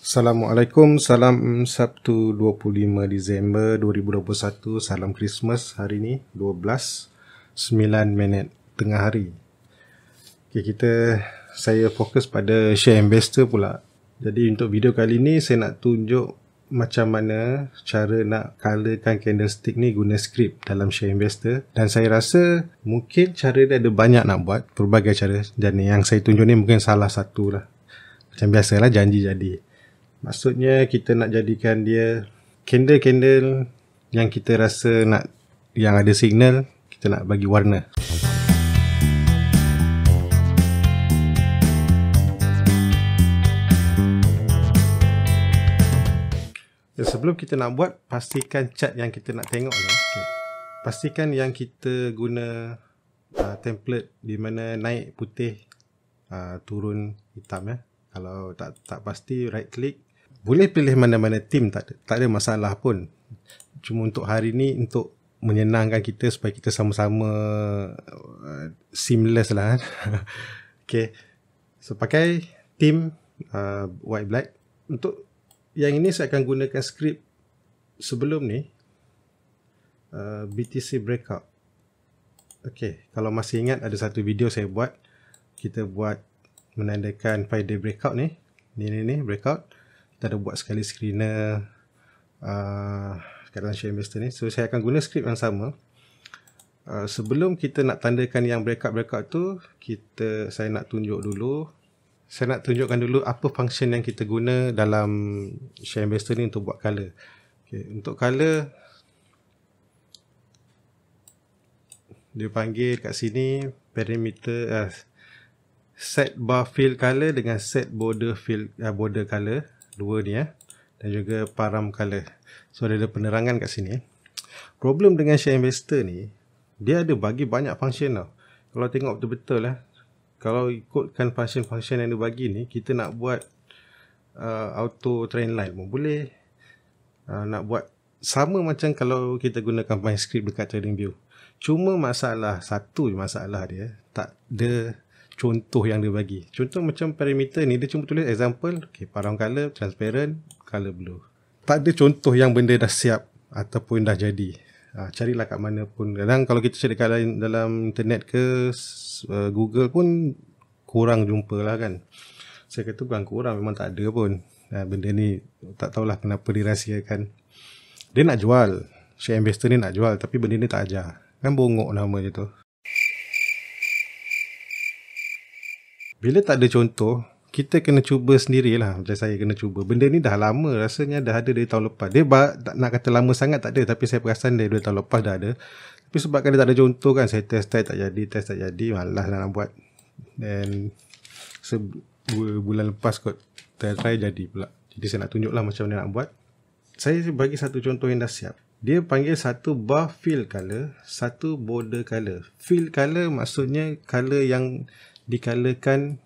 Assalamualaikum, salam Sabtu 25 Disember 2021 Salam Christmas hari ni 12.09 minit tengah hari okay, Kita Saya fokus pada share investor pula Jadi untuk video kali ni saya nak tunjuk macam mana cara nak colorkan candlestick ni guna script dalam share investor dan saya rasa mungkin cara dia ada banyak nak buat pelbagai cara dan yang saya tunjuk ni mungkin salah satu lah macam biasalah janji jadi Maksudnya kita nak jadikan dia candle-candle yang kita rasa nak yang ada signal, kita nak bagi warna. Sebelum kita nak buat, pastikan cat yang kita nak tengok ni. Okay. Pastikan yang kita guna uh, template di mana naik putih, uh, turun hitam ya. Kalau tak tak pasti, right click, boleh pilih mana-mana team tak ada, tak ada masalah pun cuma untuk hari ni untuk menyenangkan kita supaya kita sama-sama uh, seamless lah kan? okay. so pakai team uh, white black untuk yang ini saya akan gunakan skrip sebelum ni uh, BTC breakout Okay, kalau masih ingat ada satu video saya buat kita buat menandakan five day breakout ni ni ni ni breakout dah ada buat sekali screener uh, kat dalam share investor ni so saya akan guna skrip yang sama uh, sebelum kita nak tandakan yang breakout-breakout tu kita saya nak tunjuk dulu saya nak tunjukkan dulu apa function yang kita guna dalam share investor ni untuk buat color okay, untuk color dia panggil kat sini perimeter uh, set bar fill color dengan set border fill uh, eh, border color dua ni eh dan juga param color. So ada, penerangan kat sini eh. Problem dengan share investor ni, dia ada bagi banyak function tau. Kalau tengok betul-betul eh, kalau ikutkan function-function yang dia bagi ni, kita nak buat uh, auto train line pun boleh. Uh, nak buat sama macam kalau kita gunakan main script dekat trading view. Cuma masalah satu masalah dia, tak ada contoh yang dia bagi. Contoh macam parameter ni, dia cuma tulis example, okay, parang color, transparent, color blue. Tak ada contoh yang benda dah siap ataupun dah jadi. Ha, carilah kat mana pun. Kadang kalau kita cari dalam, dalam internet ke uh, Google pun kurang jumpa lah kan. Saya kata bukan kurang, memang tak ada pun. Ha, benda ni tak tahulah kenapa dirahsiakan. Dia nak jual. Share investor ni nak jual tapi benda ni tak ajar. Kan bongok nama je tu. bila tak ada contoh, kita kena cuba sendirilah. Macam saya kena cuba. Benda ni dah lama rasanya dah ada dari tahun lepas. Dia tak nak kata lama sangat tak ada tapi saya perasan dari dua tahun lepas dah ada. Tapi sebab kan dia tak ada contoh kan saya test test tak jadi, test tak jadi, malas dah nak buat. Dan sebulan lepas kot try, try jadi pula. Jadi saya nak tunjuk lah macam mana nak buat. Saya bagi satu contoh yang dah siap. Dia panggil satu bar fill color, satu border color. Fill color maksudnya color yang dikalakan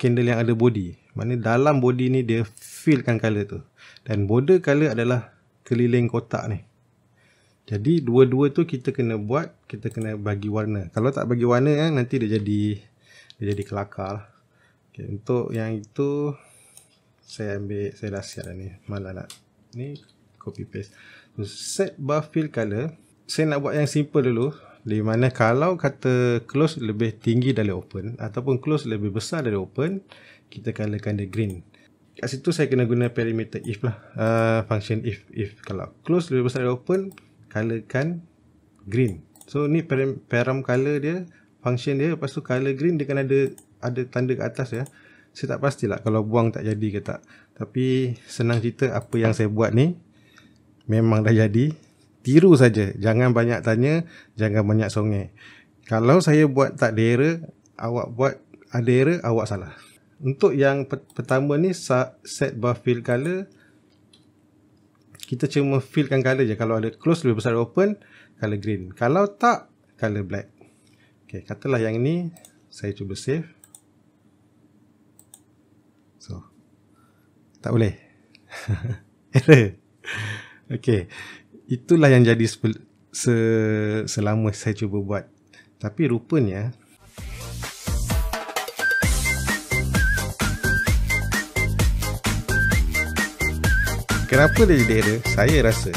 candle yang ada body mana dalam body ni dia fillkan color tu dan border color adalah keliling kotak ni jadi dua-dua tu kita kena buat kita kena bagi warna kalau tak bagi warna eh, nanti dia jadi dia jadi kelakar lah. okay, untuk yang itu saya ambil saya dah siap dah ni malah nak ni copy paste so, set buff fill color saya nak buat yang simple dulu di mana kalau kata close lebih tinggi dari open ataupun close lebih besar dari open kita kalakan dia green kat situ saya kena guna perimeter if lah uh, function if if kalau close lebih besar dari open kalakan green so ni param, param color dia function dia lepas tu color green dia kena ada ada tanda kat atas ya saya tak pastilah kalau buang tak jadi ke tak tapi senang cerita apa yang saya buat ni memang dah jadi tiru saja jangan banyak tanya jangan banyak songek kalau saya buat tak ada error awak buat ada error awak salah untuk yang pe- pertama ni set bar fill color kita cuma fillkan color je kalau ada close lebih besar open color green kalau tak color black Okay, katalah yang ni saya cuba save so tak boleh error Okay, itulah yang jadi se- se- selama saya cuba buat. Tapi rupanya Kenapa dia jadi error? Saya rasa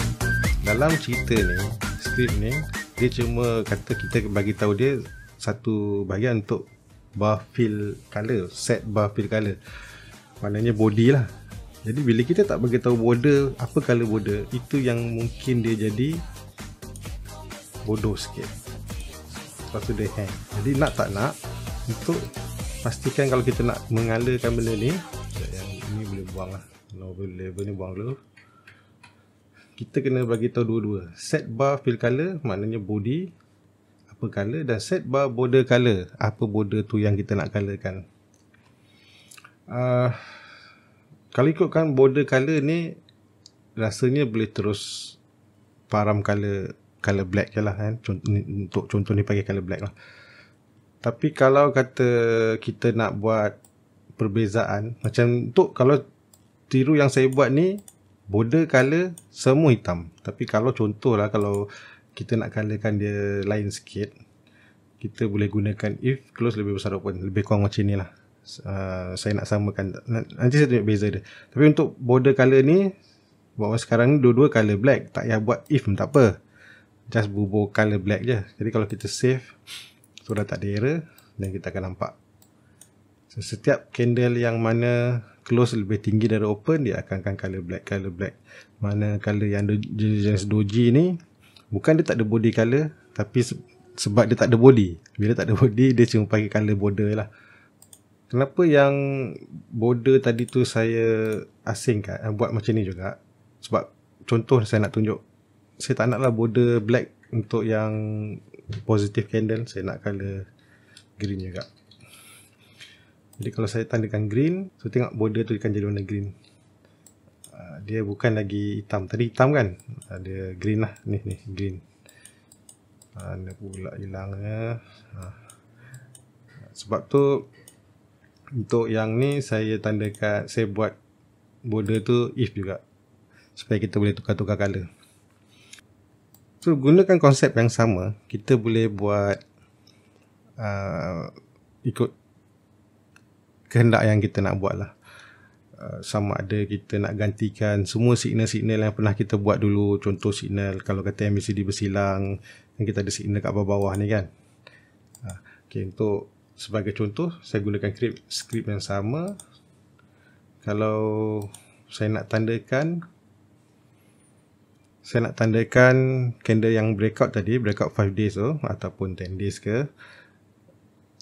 dalam cerita ni, skrip ni, dia cuma kata kita bagi tahu dia satu bahagian untuk bar fill color, set bar fill color. Maknanya body lah. Jadi bila kita tak bagi tahu border apa color border, itu yang mungkin dia jadi bodoh sikit. Lepas tu dia hang. Jadi nak tak nak untuk pastikan kalau kita nak mengalakan benda ni, yang ini boleh buang lah. Novel level ni buang dulu. Kita kena bagi tahu dua-dua. Set bar fill color maknanya body apa color dan set bar border color apa border tu yang kita nak colorkan. Ah uh, kalau ikutkan border colour ni rasanya boleh terus param colour colour black je lah kan untuk contoh ni pakai colour black lah tapi kalau kata kita nak buat perbezaan macam untuk kalau tiru yang saya buat ni border colour semua hitam tapi kalau contoh lah kalau kita nak colourkan dia lain sikit kita boleh gunakan if close lebih besar open lebih kurang macam ni lah Uh, saya nak samakan nanti saya tunjuk beza dia tapi untuk border color ni buat sekarang ni dua-dua color black tak payah buat if pun tak apa just bubur color black je jadi kalau kita save so dah tak ada error dan kita akan nampak so, setiap candle yang mana close lebih tinggi dari open dia akan akan color black color black mana color yang jenis doji ni bukan dia tak ada body color tapi sebab dia tak ada body bila tak ada body dia cuma pakai color border lah kenapa yang border tadi tu saya asingkan eh, buat macam ni juga sebab contoh saya nak tunjuk saya tak naklah border black untuk yang positive candle saya nak color green juga jadi kalau saya tandakan green so tengok border tu ikan jadi warna green ah, dia bukan lagi hitam tadi hitam kan ada ah, green lah ni ni green ah, ada pula hilangnya eh. sebab tu untuk yang ni saya tandakan saya buat border tu if juga supaya kita boleh tukar-tukar color so gunakan konsep yang sama kita boleh buat uh, ikut kehendak yang kita nak buat lah Uh, sama ada kita nak gantikan semua signal-signal yang pernah kita buat dulu contoh signal kalau kata MCD bersilang yang kita ada signal kat bawah-bawah ni kan uh, okay, untuk sebagai contoh saya gunakan script skrip yang sama kalau saya nak tandakan saya nak tandakan candle yang breakout tadi breakout 5 days tu ataupun 10 days ke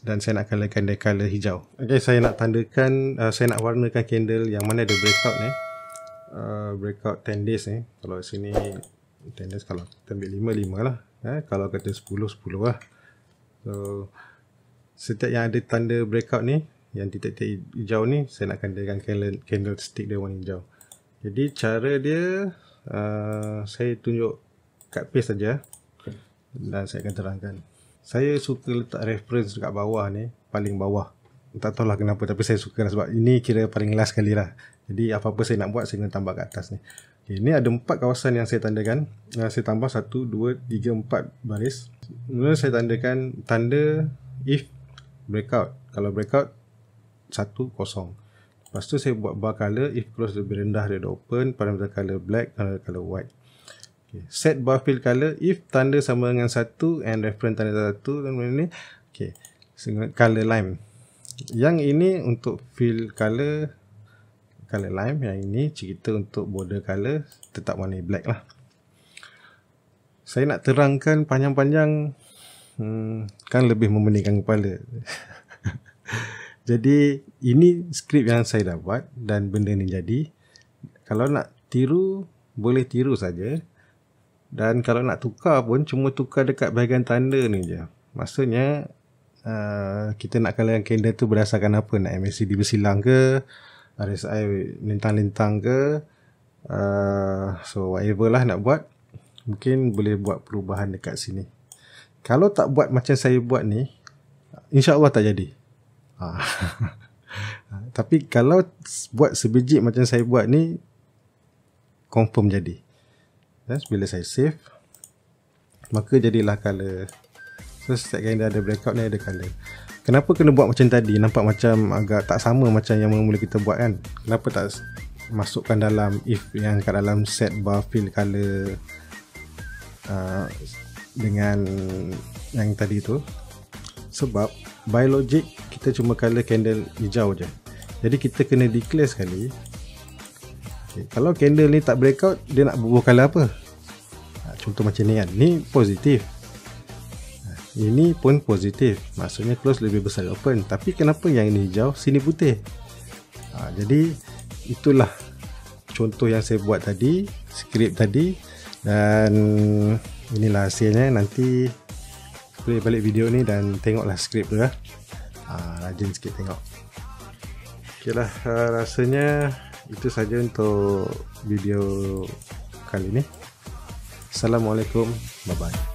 dan saya nak colorkan candle color hijau Okay, saya nak tandakan uh, saya nak warnakan candle yang mana ada breakout ni uh, breakout 10 days ni kalau sini 10 days kalau kita ambil 5 5 lah eh, kalau kata 10 10 lah so setiap yang ada tanda breakout ni yang titik-titik hijau ni saya nak kandangkan candlestick dia warna hijau jadi cara dia uh, saya tunjuk kat paste saja dan saya akan terangkan saya suka letak reference dekat bawah ni paling bawah tak tahu lah kenapa tapi saya suka lah sebab ini kira paling last sekali lah jadi apa-apa saya nak buat saya kena tambah kat atas ni okay, ni ada empat kawasan yang saya tandakan uh, saya tambah satu, dua, tiga, empat baris kemudian saya tandakan tanda if breakout. Kalau breakout, 1, kosong. Lepas tu saya buat bar color. If close lebih rendah, dia open. pada Parameter color black, pada parameter color white. Okay. Set bar fill color. If tanda sama dengan 1 and reference tanda 1 dan benda ni. Okay. So, color lime. Yang ini untuk fill color color lime. Yang ini cerita untuk border color tetap warna black lah. Saya nak terangkan panjang-panjang Hmm, kan lebih memeningkan kepala. jadi ini skrip yang saya dah buat dan benda ni jadi. Kalau nak tiru, boleh tiru saja. Dan kalau nak tukar pun cuma tukar dekat bahagian tanda ni je. Maksudnya uh, kita nak kalangan kender tu berdasarkan apa? Nak MACD bersilang ke? RSI lintang-lintang ke? Uh, so whatever lah nak buat. Mungkin boleh buat perubahan dekat sini kalau tak buat macam saya buat ni insya Allah tak jadi ha. tapi kalau buat sebiji macam saya buat ni confirm jadi dan bila saya save maka jadilah color so setiap kali dia ada breakout ni ada color kenapa kena buat macam tadi nampak macam agak tak sama macam yang mula-mula kita buat kan kenapa tak masukkan dalam if yang kat dalam set bar fill color uh, ah, dengan yang tadi tu sebab by logic kita cuma color candle hijau je jadi kita kena declare sekali okay. kalau candle ni tak breakout dia nak bubuh color apa ha, contoh macam ni kan ni positif ha, ini pun positif maksudnya close lebih besar open tapi kenapa yang ini hijau sini putih ha, jadi itulah contoh yang saya buat tadi skrip tadi dan inilah hasilnya nanti play balik video ni dan tengoklah skrip tu ya. ha, rajin sikit tengok ok lah ha, rasanya itu saja untuk video kali ni Assalamualaikum bye bye